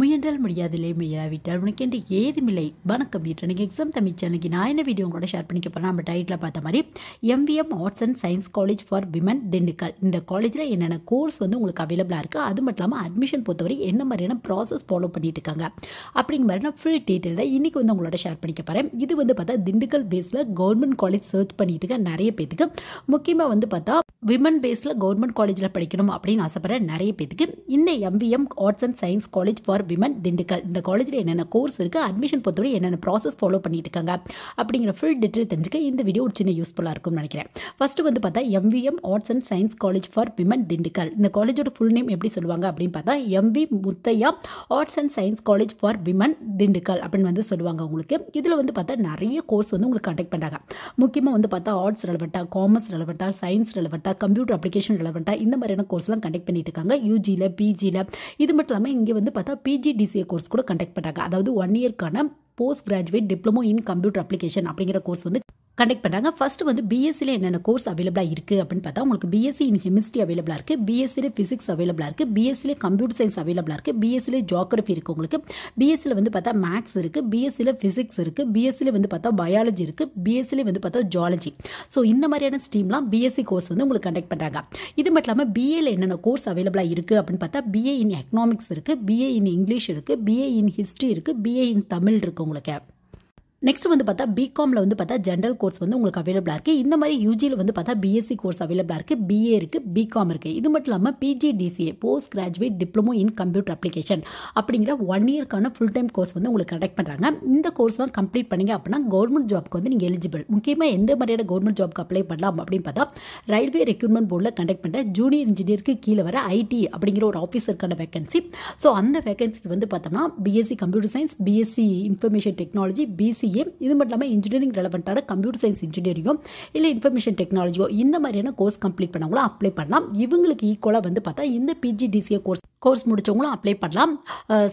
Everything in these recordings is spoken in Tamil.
முயன்றால் முடியாதில்லை முயலாவிட்டால் உனக்கு என்று ஏதுமில்லை வணக்கம் இன்றைக்கு எக்ஸாம் தமிழ் சேனலுக்கு நான் என்ன வீடியோ உங்களோட ஷேர் பண்ணிக்க போகிறேன் நம்ம டைட்டில் பார்த்த மாதிரி MVM arts and science college for women Dindigul இந்த காலேஜில் என்னென்ன கோர்ஸ் வந்து உங்களுக்கு அவைலபிளாக இருக்குது அது மட்டும் இல்லாமல் அட்மிஷன் பொறுத்தவரை என்ன மாதிரியான ப்ராசஸ் ஃபாலோ பண்ணிட்டு இருக்காங்க அப்படிங்கிற மாதிரி நான் ஃபுல் தான் இன்றைக்கி வந்து உங்களோட ஷேர் பண்ணிக்க போகிறேன் இது வந்து பார்த்தா திண்டுக்கல் பேஸில் கவர்மெண்ட் காலேஜ் சர்ச் பண்ணிட்டு இருக்க நிறைய பேத்துக்கு முக்கியமாக வந்து பார்த்தா விமன் பேஸில் கவர்மெண்ட் காலேஜில் படிக்கணும் அப்படின்னு ஆசைப்படுற நிறைய பேத்துக்கு இந்த MBM arts and science college for women Dindigul இந்த காலேஜில் என்னென்ன கோர்ஸ் இருக்குது அட்மிஷன் பொறுத்தவரை என்னென்ன ப்ராசஸ் ஃபாலோ பண்ணிட்டு இருக்காங்க அப்படிங்கிற ஃபுல் டீட்டெயில் தெரிஞ்சுக்க இந்த வீடியோ ஒரு சின்ன யூஸ்ஃபுல்லாக இருக்கும்னு நினைக்கிறேன் ஃபஸ்ட்டு வந்து பார்த்தா MVM arts and science college for women Dindigul இந்த காலேஜோட ஃபுல் நேம் எப்படி சொல்லுவாங்க அப்படின்னு பார்த்தா MP Muthiah arts and science college for women Dindigul அப்படின்னு வந்து சொல்லுவாங்க உங்களுக்கு இதில் வந்து பார்த்தா நிறைய கோர்ஸ் வந்து உங்களுக்கு கண்டக்ட் பண்ணுறாங்க முக்கியமாக வந்து பார்த்தா ஆர்ட்ஸ் ரெலவெண்ட்டாக காமர்ஸ் ரெலவெண்ட்டாக சயின்ஸ் ரெலவெண்ட்டாக கம்ப்யூட்டர் அப்ளிகேஷன் ரிலவெண்ட்டாக இந்த மாதிரியான கோர்ஸ்லாம் கண்டக்ட் பண்ணிட்டு இருக்காங்க யூஜியில் பிஜியில் இது மட்டும் இல்லாமல் இங்கே வந்து பார்த்தா பிஜிடிசிஏ கோர்ஸ் கூட கண்டக்ட் பண்ணுறாங்க அதாவது ஒன் இயர்க்கான post graduate diploma in computer application அப்படிங்கிற கோர்ஸ் வந்து கண்டக்ட் பண்ணுறாங்க ஃபஸ்ட்டு வந்து பிஎஸ்சியில் என்னென்ன கோர்ஸ் அவைலபிளாக இருக்குது அப்படின்னு பார்த்தா உங்களுக்கு பிஎஸ்சி இன் கெமிஸ்ட்ரி அவைலபிளாக இருக்குது பிஎஸ்சியில் ஃபிசிக்ஸ் அவைலபிளாக இருக்குது பிஎஸ்சியில் கம்ப்யூட்டர் சயின்ஸ் அவைலபிளாக இருக்குது பிஎஸ்சியில் ஜாகிரஃபி இருக்குது உங்களுக்கு பிஎஸ்சியில் வந்து பார்த்தா மேக்ஸ் இருக்குது பிஎஸ்சியில் ஃபிசிக்ஸ் இருக்குது பிஎஸ்சியில் வந்து பார்த்தா பயாலஜி இருக்குது பிஎஸ்சியில் வந்து பார்த்தா ஜாலஜி ஸோ இந்த மாதிரியான ஸ்ட்ரீம்லாம் பிஎஸ்சி கோர்ஸ் வந்து உங்களுக்கு கண்டக்ட் பண்ணுறாங்க இது மட்டும் இல்லாமல் பிஏல என்னென்ன கோர்ஸ் அவைலபிளாக இருக்குது அப்படின்னு பார்த்தா பிஏ இன் எக்கனாமிக்ஸ் இருக்குது பிஏ இன் இங்கிலீஷ் இருக்குது பிஏ இன் ஹிஸ்ட்ரி இருக்குது பிஏ இன் தமிழ் இருக்குது உங்களுக்கு நெக்ஸ்ட் வந்து பார்த்தா பிகாமில் வந்து பார்த்தா ஜென்ரல் கோர்ஸ் வந்து உங்களுக்கு அவைலபிளாக இருக்குது இந்த மாதிரி யூஜியில் வந்து பார்த்தா பிஎஸ்சி கோர்ஸ் அவைலபிளாக இருக்குது பிஏ இருக்குது பிகாம் இருக்குது இது மட்டும் இல்லாமல் PGDCA post graduate diploma in computer application அப்படிங்கிற ஒன் இயர்க்கான ஃபுல் டைம் கோர்ஸ் வந்து உங்களுக்கு கண்டக்ட் பண்ணுறாங்க இந்த கோர்ஸ் தான் கம்ப்ளீட் பண்ணிங்க அப்படின்னா கவர்மெண்ட் ஜாப்க்கு வந்து நீங்கள் எலிஜிபிள் முக்கியமாக எந்த மாதிரியான கவர்மெண்ட் ஜாப்க்கு அப்ளை பண்ணலாம் அப்படின்னு பார்த்தா ரயில்வே ரெக்ரூட்மெண்ட் போர்டில் கண்டக்ட் பண்ணுற ஜூனியர் இன்ஜினியருக்கு கீழே வர ஐடி அப்படிங்கிற ஒரு ஆஃபீஸருக்கான வேகன்சி ஸோ அந்த வேகன்சிக்கு வந்து பார்த்தோம்னா BSc computer science BSc information technology BC BA இது மட்டும் இல்லாமல் இன்ஜினியரிங் ரெலவெண்ட்டான கம்ப்யூட்டர் சயின்ஸ் இன்ஜினியரிங்கோ இல்லை இன்ஃபர்மேஷன் டெக்னாலஜியோ இந்த மாதிரியான கோர்ஸ் கம்ப்ளீட் பண்ணவங்களும் அப்ளை பண்ணலாம் இவங்களுக்கு ஈக்குவலாக வந்து பார்த்தா இந்த பிஜிடிசிஏ கோர்ஸ் கோர்ஸ் முடித்தவங்களும் அப்ளை பண்ணலாம்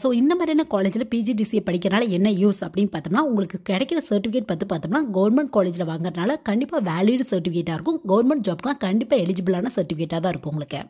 ஸோ இந்த மாதிரியான காலேஜில் பிஜிடிசிஏ படிக்கிறனால என்ன யூஸ் அப்படின்னு பார்த்தோம்னா உங்களுக்கு கிடைக்கிற சர்டிஃபிகேட் பார்த்து பார்த்தோம்னா கவர்மெண்ட் காலேஜில் வாங்குறதுனால கண்டிப்பாக வேலிடு சர்டிஃபிகேட்டாக இருக்கும் கவர்மெண்ட் ஜாப்க்குலாம் கண்டிப்பாக எலிஜிபிளான சர்டிஃபிகேட்டாக தான் இருக்கும் உங்களுக்கு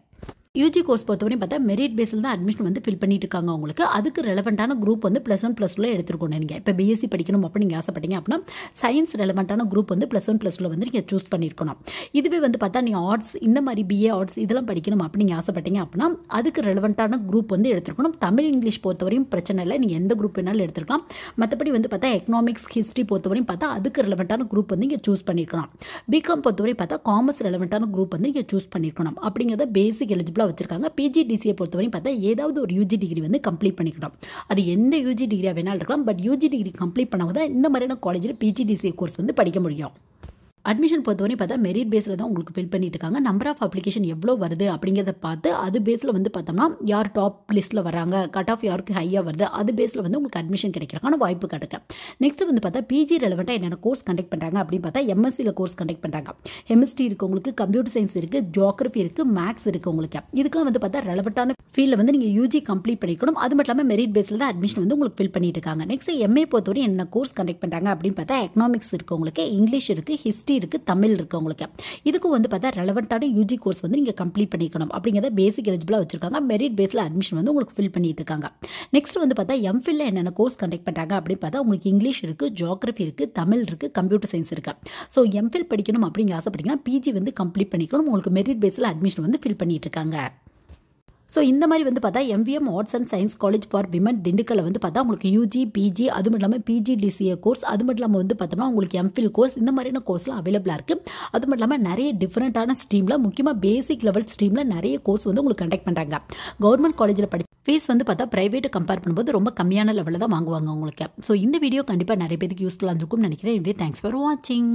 யூஜி கோர்ஸ் பொறுத்தவரையும் பார்த்தா மெரிட் பேஸில் தான் அட்மிஷன் வந்து ஃபில் பண்ணிட்டு இருக்காங்க உங்களுக்கு அதுக்கு ரெலவெண்ட்டான குரூப் வந்து ப்ளஸ் ஒன் ப்ளஸ் டூவில் எடுத்துருக்கோம் நீங்கள் இப்போ பிஎஸ்சி படிக்கணும் அப்போ நீங்கள் ஆசைப்பட்டீங்க அப்படின்னா சயின்ஸ் ரெலவெண்ட்டான குரூப் வந்து ப்ளஸ் ஒன் ப்ளஸ் டூவில் வந்து நீங்கள் சூஸ் பண்ணியிருக்கணும் இதுவே வந்து பார்த்தா நீங்கள் ஆர்ட்ஸ் இந்த மாதிரி பிஏ ஆர்ட்ஸ் இதெல்லாம் படிக்கணும் அப்படி நீங்கள் ஆசைப்பட்டீங்க அப்படின்னா அதுக்கு ரெலவெண்ட்டான குரூப் வந்து எடுத்துருக்கணும் தமிழ் இங்கிலீஷ் பொறுத்தவரையும் பிரச்சனை இல்லை நீங்கள் எந்த குரூப் வேணாலும் எடுத்துருக்கலாம் மற்றபடி வந்து பார்த்தா எக்கனாமிக்ஸ் ஹிஸ்ட்ரி பொறுத்தவரையும் பார்த்தா அதுக்கு ரெலவெண்ட்டான குரூப் வந்து நீங்கள் சூஸ் பண்ணியிருக்கணும் பிகாம் பொறுத்தவரையும் பார்த்தா காமர்ஸ் ரெலவெண்ட்டான குரூப் வந்து நீங்கள் சூஸ் பண்ணியிருக்கணும் அப்படிங்கிறத பேசிக் எலிஜிபிளாக வச்சுருக்காங்க பொறுத்த பொறுத்தவரையும் பார்த்தா ஏதாவது ஒரு யூஜி டிகிரி வந்து கம்ப்ளீட் பண்ணிக்கணும் அது எந்த யூஜி டிகிரியாக வேணாலும் இருக்கலாம் பட் யூஜி டிகிரி கம்ப்ளீட் பண்ணவங்க தான் இந்த மாதிரியான காலேஜில் பிஜிடிசிஏ கோர்ஸ் வந்து படிக்க முடியும் அட்மிஷன் பொறுத்தவரை பார்த்தா மெரிட் பேஸில் தான் உங்களுக்கு ஃபில் பண்ணிட்டு இருக்காங்க நம்பர் ஆஃப் அப்ளிகேஷன் எவ்வளோ வருது அப்படிங்கிறத பார்த்து அது பேஸில் வந்து பார்த்தோம்னா யார் டாப் லிஸ்ட்டில் வராங்க கட் ஆஃப் யாருக்கு ஹையாக வருது அது பேஸில் வந்து உங்களுக்கு அட்மிஷன் கிடைக்கிறக்கான வாய்ப்பு கிடைக்க நெக்ஸ்ட் வந்து பார்த்தா பிஜி ரெலவெண்ட்டாக என்னென்ன கோர்ஸ் கண்டக்ட் பண்ணுறாங்க அப்படின்னு பார்த்தா எம்எஸ்சியில் கோர்ஸ் கண்டக்ட் பண்ணுறாங்க கெமிஸ்ட்ரி இருக்கவங்களுக்கு கம்ப்யூட்டர் சயின்ஸ் இருக்குது ஜோக்ரஃபி இருக்குது மேக்ஸ் இருக்குது உங்களுக்கு இதுக்கெல்லாம் வந்து பார்த்தா ரெலவெண்ட்டான ஃபீல்டில் வந்து நீங்கள் யூஜி கம்ப்ளீட் பண்ணிக்கணும் அது மட்டும் இல்லாமல் மெரிட் பேஸில் தான் அட்மிஷன் வந்து உங்களுக்கு ஃபில் பண்ணிட்டு இருக்காங்க நெக்ஸ்ட் எம்ஏ பொறுத்தவரை என்ன கோர்ஸ் கண்டக்ட் பண்ணுறாங்க அப்படின்னு பார்த்தா எக்கனாமிக்ஸ் இருக்குது உங்களுக்கு இங்கிலீஷ் இருக்குது ஹிஸ்ட்ரி ஹிஸ்ட்ரி இருக்குது தமிழ் இருக்குது உங்களுக்கு இதுக்கும் வந்து பார்த்தா ரெலவெண்ட்டான யூஜி கோர்ஸ் வந்து நீங்கள் கம்ப்ளீட் பண்ணிக்கணும் அப்படிங்கிறத பேசிக் எலிஜிபிளாக வச்சுருக்காங்க மெரிட் பேஸில் அட்மிஷன் வந்து உங்களுக்கு ஃபில் பண்ணிட்டு இருக்காங்க நெக்ஸ்ட் வந்து பார்த்தா எம்ஃபில்ல என்னென்ன கோர்ஸ் கண்டக்ட் பண்ணுறாங்க அப்படின்னு பார்த்தா உங்களுக்கு இங்கிலீஷ் இருக்குது ஜோக்ரஃபி இருக்குது தமிழ் இருக்குது கம்ப்யூட்டர் சயின்ஸ் இருக்குது ஸோ எம்ஃபில் படிக்கணும் அப்படிங்கிற ஆசைப்படுங்கன்னா பிஜி வந்து கம்ப்ளீட் பண்ணிக்கணும் உங்களுக்கு மெரிட் பேஸில் அட்மிஷன் வந்து ஃபில் பண்ணிட்டு இருக்காங்க ஸோ இந்த மாதிரி வந்து பார்த்தா MVM arts and science college for women திண்டுக்கல்ல வந்து பார்த்தா உங்களுக்கு யூஜி பிஜி அது மட்டும் இல்லாமல் பிஜிடிசிஏ கோர்ஸ் அது மட்டும் இல்லாமல் வந்து பார்த்தோம்னா உங்களுக்கு எம்ஃபில் கோர்ஸ் இந்த மாதிரியான கோர்ஸ்லாம் அவைலபிளாக இருக்குது அது மட்டும் இல்லாமல் நிறைய டிஃப்ரெண்ட்டான ஸ்ட்ரீமில் முக்கியமாக பேசிக் லெவல் ஸ்ட்ரீமில் நிறைய கோர்ஸ் வந்து உங்களுக்கு கண்டக்ட் பண்ணுறாங்க கவர்மெண்ட் காலேஜில் படி ஃபீஸ் வந்து பார்த்தா ப்ரைவேட்டு கம்பேர் பண்ணும்போது ரொம்ப கம்மியான லெவலில் தான் வாங்குவாங்க உங்களுக்கு ஸோ இந்த வீடியோ கண்டிப்பாக நிறைய பேருக்கு யூஸ்ஃபுல்லாக இருந்திருக்கும்னு நினைக்கிறேன் எனவே தேங்க்ஸ் ஃபார் வாட்சிங்